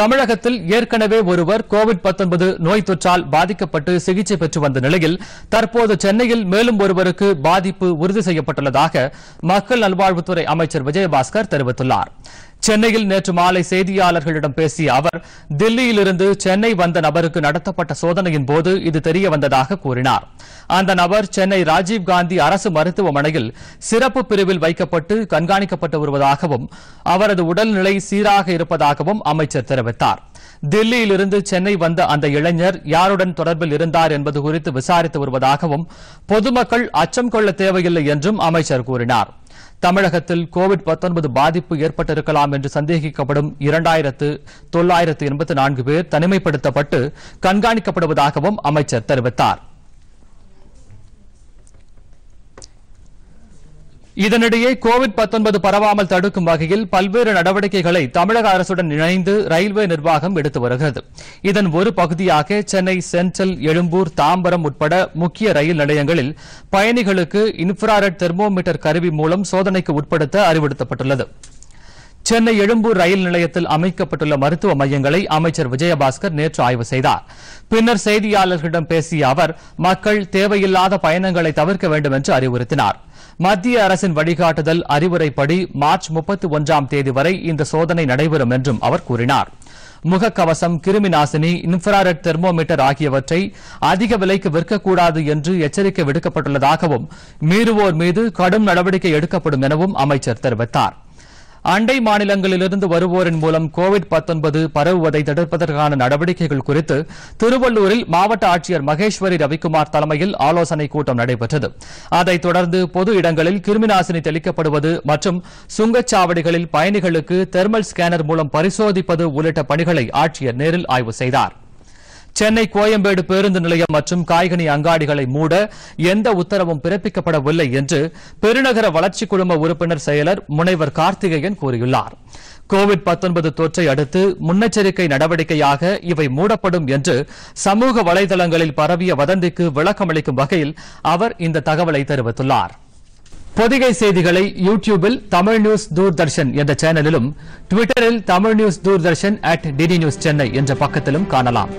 தமிழகத்தில் ஏற்கனவே ஒருவர் கோவிட் நோய் தொற்றால் பாதிக்கப்பட்டு சிகிச்சை பெற்று வந்த நிலையில் தற்போது சென்னையில் மேலும் ஒருவருக்கு பாதிப்பு உறுதி செய்யப்பட்டுள்ளதாக மக்கள் நல்வாழ்வுத்துறை அமைச்சர் விஜயபாஸ்கர் தெரிவித்துள்ளாா் சென்னையில் நேற்று மாலை செய்தியாளர்களிடம் பேசிய அவர் தில்லியிலிருந்து சென்னை வந்த நபருக்கு நடத்தப்பட்ட சோதனையின் போது இது தெரிய வந்ததாக கூறினார் அந்த நபர் சென்னை ராஜீவ்காந்தி அரசு மருத்துவமனையில் சிறப்பு பிரிவில் வைக்கப்பட்டு கண்காணிக்கப்பட்டு வருவதாகவும் அவரது உடல்நிலை சீராக இருப்பதாகவும் அமைச்சர் தெரிவித்தார் தில்லியிலிருந்து சென்னை வந்த அந்த இளைஞர் யாருடன் தொடர்பில் இருந்தார் என்பது குறித்து விசாரித்து வருவதாகவும் பொதுமக்கள் அச்சம் கொள்ள தேவையில்லை என்றும் அமைச்சர் கூறினாா் தமிழகத்தில் கோவிட் பாதிப்பு ஏற்பட்டிருக்கலாம் என்று சந்தேகிக்கப்படும் இரண்டாயிரத்து தொள்ளாயிரத்து எண்பத்து நான்கு பேர் தனிமைப்படுத்தப்பட்டு கண்காணிக்கப்படுவதாகவும் அமைச்சர் தெரிவித்தாா் இதனிடையே கோவிட் பரவாமல் தடுக்கும் வகையில் பல்வேறு நடவடிக்கைகளை தமிழக அரசுடன் இணைந்து ரயில்வே நிர்வாகம் எடுத்து வருகிறது இதன் ஒரு பகுதியாக சென்னை சென்ட்ரல் எழும்பூர் தாம்பரம் உட்பட முக்கிய ரயில் நிலையங்களில் பயணிகளுக்கு இன்ஃப்ராரெட் தெர்மோமீட்டர் கருவி மூலம் சோதனைக்கு உட்படுத்த அறிவுறுத்தப்பட்டுள்ளது சென்னை எழும்பூர் ரயில் நிலையத்தில் அமைக்கப்பட்டுள்ள மருத்துவ மையங்களை அமைச்சர் விஜயபாஸ்கர் நேற்று ஆய்வு செய்தார் பின்னர் செய்தியாளர்களிடம் பேசிய அவர் மக்கள் தேவையில்லாத பயணங்களை தவிர்க்க வேண்டும் என்று அறிவுறுத்தினாா் மத்திய அரசின் வழிகாட்டுதல் அறிவுரைப்படி மார்ச் முப்பத்தி ஒன்றாம் தேதி வரை இந்த சோதனை நடைபெறும் என்றும் அவர் கூறினார் முகக்கவசம் கிருமி நாசினி இன்ஃபிராரெட் தெர்மோமீட்டர் ஆகியவற்றை அதிக விலைக்கு விற்கக்கூடாது என்று எச்சரிக்கை விடுக்கப்பட்டுள்ளதாகவும் மீறுவோர் மீது கடும் நடவடிக்கை எடுக்கப்படும் எனவும் அமைச்சர் தெரிவித்தாா் அண்டை மாநிலங்களிலிருந்து வருவோரின் மூலம் கோவிட் பரவுவதை தடுப்பதற்கான நடவடிக்கைகள் குறித்து திருவள்ளூரில் மாவட்ட ஆட்சியர் மகேஸ்வரி ரவிக்குமார் தலைமையில் ஆலோசனைக் கூட்டம் நடைபெற்றது அதைத் தொடர்ந்து பொது இடங்களில் கிருமிநாசினி தெளிக்கப்படுவது மற்றும் சுங்கச்சாவடிகளில் பயணிகளுக்கு தெர்மல் ஸ்கேனர் மூலம் பரிசோதிப்பது உள்ளிட்ட பணிகளை ஆட்சியர் நேரில் ஆய்வு செய்தாா் சென்னை கோயம்பேடு பேருந்து நிலையம் மற்றும் காய்கனி அங்காடிகளை மூட எந்த உத்தரவும் பிறப்பிக்கப்படவில்லை என்று பெருநகர வளர்ச்சி குழும உறுப்பினர் செயலர் முனைவர் கார்த்திகேயன் கூறியுள்ளார் கோவிட் தொற்றை அடுத்து முன்னெச்சரிக்கை நடவடிக்கையாக இவை மூடப்படும் என்று சமூக வலைதளங்களில் பரவிய வதந்திக்கு விளக்கமளிக்கும் வகையில் அவர் இந்த தகவலை தெரிவித்துள்ளார் பொதிகை செய்திகளை யூ டியூபில் தமிழ் நியூஸ் தூர்தர்ஷன் என்ற சேனலிலும் டுவிட்டரில் Tamil news Doordarshan at DD news Chennai என்ற பக்கத்திலும் காணலாம்